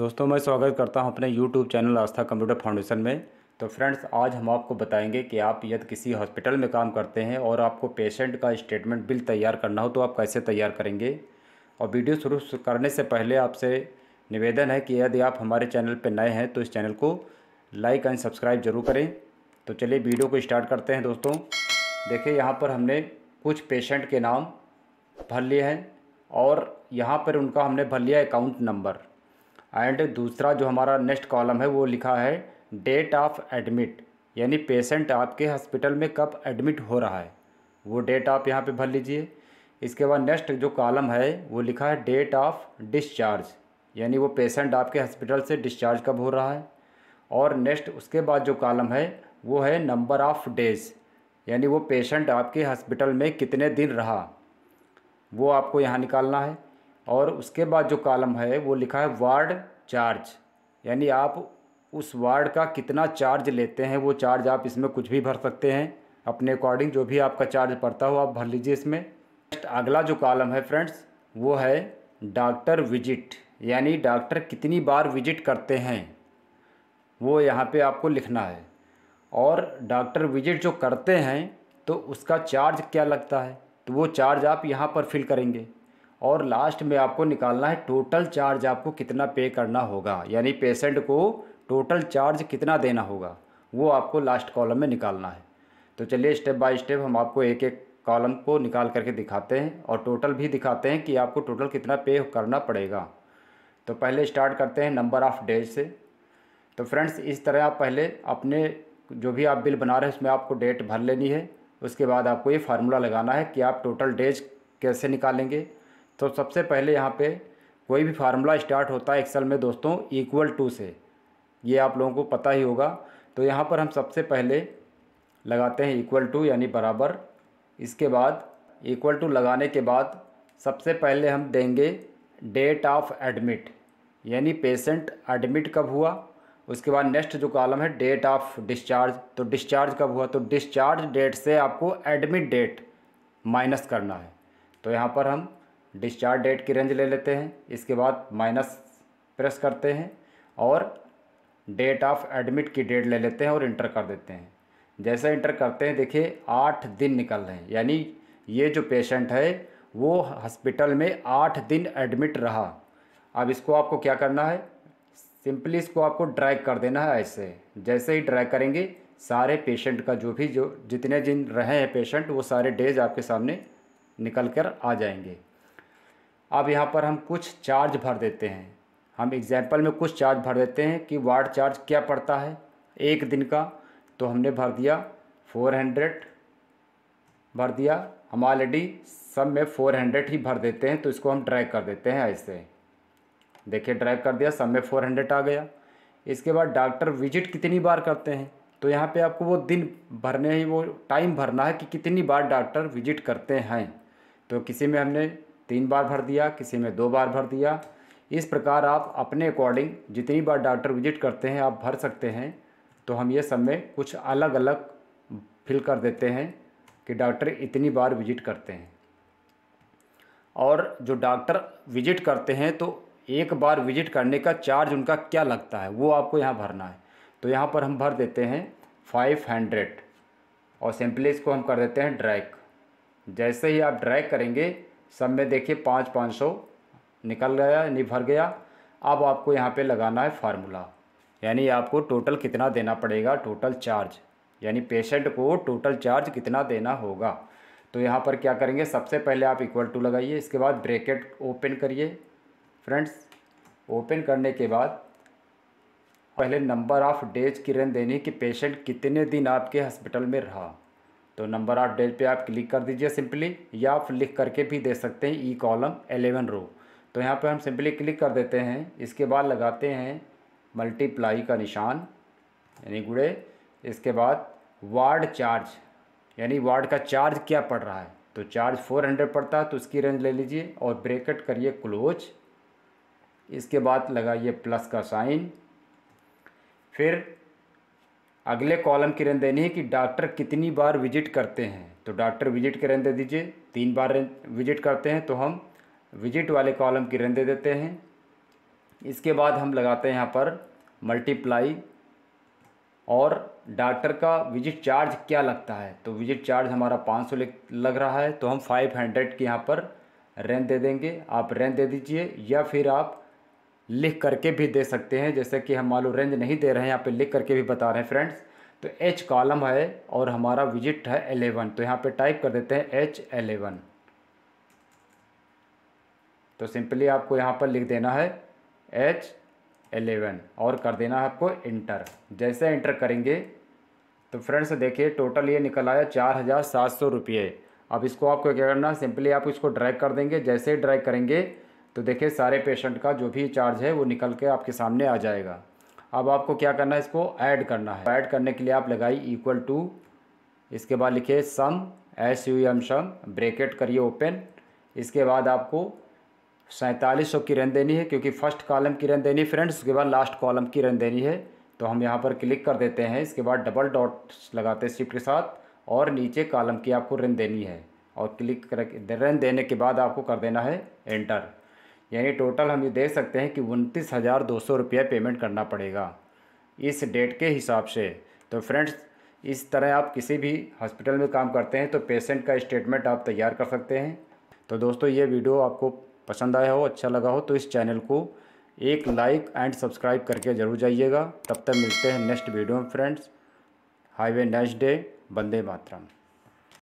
दोस्तों मैं स्वागत करता हूं अपने YouTube channel Aastha computer foundation में तो फ्रेंड्स आज हम आपको बताएंगे कि आप यदि किसी हॉस्पिटल में काम करते हैं और आपको पेशेंट का स्टेटमेंट बिल तैयार करना हो तो आप कैसे तैयार करेंगे और वीडियो शुरू करने से पहले आपसे निवेदन है कि यदि आप हमारे चैनल पर नए हैं तो इस चैनल को लाइक एंड सब्सक्राइब जरूर करें तो चलिए वीडियो को स्टार्ट करते हैं दोस्तों देखिए यहाँ पर हमने कुछ पेशेंट के नाम भर लिए हैं और यहाँ पर उनका हमने भर लिया अकाउंट नंबर एंड दूसरा जो हमारा नेक्स्ट कॉलम है वो लिखा है डेट ऑफ एडमिट यानी पेशेंट आपके हॉस्पिटल में कब एडमिट हो रहा है वो डेट आप यहाँ पे भर लीजिए इसके बाद नेक्स्ट जो कॉलम है वो लिखा है डेट ऑफ डिस्चार्ज यानी वो पेशेंट आपके हॉस्पिटल से डिस्चार्ज कब हो रहा है और नेक्स्ट उसके बाद जो कॉलम है वो है नंबर ऑफ़ डेज यानी वो पेशेंट आपके हॉस्पिटल में कितने दिन रहा वो आपको यहाँ निकालना है और उसके बाद जो कॉलम है वो लिखा है वार्ड चार्ज यानी आप उस वार्ड का कितना चार्ज लेते हैं वो चार्ज आप इसमें कुछ भी भर सकते हैं अपने अकॉर्डिंग जो भी आपका चार्ज पड़ता हो आप भर लीजिए इसमें नेक्स्ट अगला जो कॉलम है फ्रेंड्स वो है डॉक्टर विजिट यानी डॉक्टर कितनी बार विजिट करते हैं वो यहाँ पे आपको लिखना है और डॉक्टर विजिट जो करते हैं तो उसका चार्ज क्या लगता है तो वो चार्ज आप यहाँ पर फिल करेंगे और लास्ट में आपको निकालना है टोटल चार्ज आपको कितना पे करना होगा यानी पेशेंट को टोटल चार्ज कितना देना होगा वो आपको लास्ट कॉलम में निकालना है तो चलिए स्टेप बाय स्टेप हम आपको एक एक कॉलम को निकाल करके दिखाते हैं और टोटल भी दिखाते हैं कि आपको टोटल कितना पे करना पड़ेगा तो पहले स्टार्ट करते हैं नंबर ऑफ़ डेज से तो फ्रेंड्स इस तरह आप पहले अपने जो भी आप बिल बना रहे हैं उसमें आपको डेट भर लेनी है उसके बाद आपको ये फार्मूला लगाना है कि आप टोटल डेज कैसे निकालेंगे तो सबसे पहले यहाँ पे कोई भी फार्मूला स्टार्ट होता है एक्सेल में दोस्तों इक्वल टू से ये आप लोगों को पता ही होगा तो यहाँ पर हम सबसे पहले लगाते हैं इक्वल टू यानी बराबर इसके बाद इक्वल टू लगाने के बाद सबसे पहले हम देंगे डेट ऑफ एडमिट यानी पेशेंट एडमिट कब हुआ उसके बाद नेक्स्ट जो कॉलम है डेट ऑफ डिस्चार्ज तो डिस्चार्ज कब हुआ तो डिस्चार्ज डेट से आपको एडमिट डेट माइनस करना है तो यहाँ पर हम डिस्चार्ज डेट की रेंज ले लेते हैं इसके बाद माइनस प्रेस करते हैं और डेट ऑफ एडमिट की डेट ले लेते हैं और इंटर कर देते हैं जैसे इंटर करते हैं देखिए आठ दिन निकल रहे हैं यानी ये जो पेशेंट है वो हॉस्पिटल में आठ दिन एडमिट रहा अब इसको आपको क्या करना है सिंपली इसको आपको ड्रैग कर देना है ऐसे जैसे ही ड्रैग करेंगे सारे पेशेंट का जो भी जो जितने दिन रहे हैं पेशेंट वो सारे डेज आपके सामने निकल कर आ जाएंगे अब यहाँ पर हम कुछ चार्ज भर देते हैं हम एग्जाम्पल में कुछ चार्ज भर देते हैं कि वार्ड चार्ज क्या पड़ता है एक दिन का तो हमने भर दिया फोर हंड्रेड भर दिया हम ऑलरेडी सब में फोर हंड्रेड ही भर देते हैं तो इसको हम ड्रैग कर देते हैं ऐसे देखिए ड्रैग कर दिया सब में फोर हंड्रेड आ गया इसके बाद डॉक्टर विजिट कितनी बार करते हैं तो यहाँ पे आपको वो दिन भरने ही वो टाइम भरना है कि कितनी बार डॉक्टर विजिट करते हैं तो किसी में हमने तीन बार भर दिया किसी में दो बार भर दिया इस प्रकार आप अपने अकॉर्डिंग जितनी बार डॉक्टर विजिट करते हैं आप भर सकते हैं तो हम ये सब में कुछ अलग अलग फिल कर देते हैं कि डॉक्टर इतनी बार विजिट करते हैं और जो डॉक्टर विजिट करते हैं तो एक बार विजिट करने का चार्ज उनका क्या लगता है वो आपको यहाँ भरना है तो यहाँ पर हम भर देते हैं फाइव हंड्रेड और सिंपली इसको हम कर देते हैं ड्रैक जैसे ही आप ड्रैक करेंगे सब में देखिए पाँच पाँच सौ निकल गया नहीं भर गया अब आपको यहाँ पे लगाना है फार्मूला यानी आपको टोटल कितना देना पड़ेगा टोटल चार्ज यानी पेशेंट को टोटल चार्ज कितना देना होगा तो यहाँ पर क्या करेंगे सबसे पहले आप इक्वल टू लगाइए इसके बाद ब्रेकेट ओपन करिए फ्रेंड्स ओपन करने के बाद पहले नंबर ऑफ़ डेज किरण देनी कि पेशेंट कितने दिन आपके हॉस्पिटल में रहा तो नंबर ऑफ डेज पे आप क्लिक कर दीजिए सिंपली या आप लिख करके भी दे सकते हैं ई कॉलम एलेवन रो तो यहाँ पे हम सिंपली क्लिक कर देते हैं इसके बाद लगाते हैं मल्टीप्लाई का निशान यानी गुड़े इसके बाद वार्ड चार्ज यानी वार्ड का चार्ज क्या पड़ रहा है तो चार्ज फोर हंड्रेड पड़ता है तो उसकी रेंज ले लीजिए और ब्रेकेट करिए क्लोज इसके बाद लगाइए प्लस का साइन फिर अगले कॉलम की रेंज देनी है कि डॉक्टर कितनी बार विजिट करते हैं तो डॉक्टर विजिट के रेंज दे दीजिए तीन बार विजिट करते हैं तो हम विजिट वाले कॉलम की रेंज दे देते हैं इसके बाद हम लगाते हैं यहाँ पर मल्टीप्लाई और डॉक्टर का विजिट चार्ज क्या लगता है तो विजिट चार्ज हमारा पाँच सौ लग रहा है तो हम फाइव हंड्रेड के यहाँ पर रेंट दे देंगे आप रेंट दे दीजिए या फिर आप लिख करके भी दे सकते हैं जैसे कि हम मालूम रेंज नहीं दे रहे हैं यहाँ पे लिख करके भी बता रहे हैं फ्रेंड्स तो एच कॉलम है और हमारा विजिट है एलेवन तो यहाँ पे टाइप कर देते हैं एच एलेवन तो सिंपली आपको यहाँ पर लिख देना है एच एलेवन और कर देना है आपको इंटर जैसे इंटर करेंगे तो फ्रेंड्स देखिए टोटल ये निकल आया चार हज़ार सात सौ रुपये अब इसको आपको क्या करना सिंपली आप इसको ड्रैग कर देंगे जैसे ही ड्रैग करेंगे तो देखिए सारे पेशेंट का जो भी चार्ज है वो निकल के आपके सामने आ जाएगा अब आपको क्या करना है इसको ऐड करना है ऐड करने के लिए आप लगाई इक्वल टू इसके बाद लिखिए sum S U M sum bracket करिए ओपन इसके बाद आपको सैंतालीस सौ किरण देनी है क्योंकि फर्स्ट कॉलम किरण देनी है फ्रेंड्स उसके बाद लास्ट कॉलम किरण देनी है तो हम यहाँ पर क्लिक कर देते हैं इसके बाद डबल डॉट लगाते हैं शिफ्ट के साथ और नीचे कॉलम की आपको रन देनी है और क्लिक कर रन देने के बाद आपको कर देना है एंटर यानी टोटल हम ये देख सकते हैं कि उनतीस हज़ार दो सौ रुपया पेमेंट करना पड़ेगा इस डेट के हिसाब से तो फ्रेंड्स इस तरह आप किसी भी हॉस्पिटल में काम करते हैं तो पेशेंट का स्टेटमेंट आप तैयार कर सकते हैं तो दोस्तों ये वीडियो आपको पसंद आया हो अच्छा लगा हो तो इस चैनल को एक लाइक एंड सब्सक्राइब करके ज़रूर जाइएगा तब तक मिलते हैं नेक्स्ट वीडियो में फ्रेंड्स हाईवे नेक्स्ट डे वंदे मातरम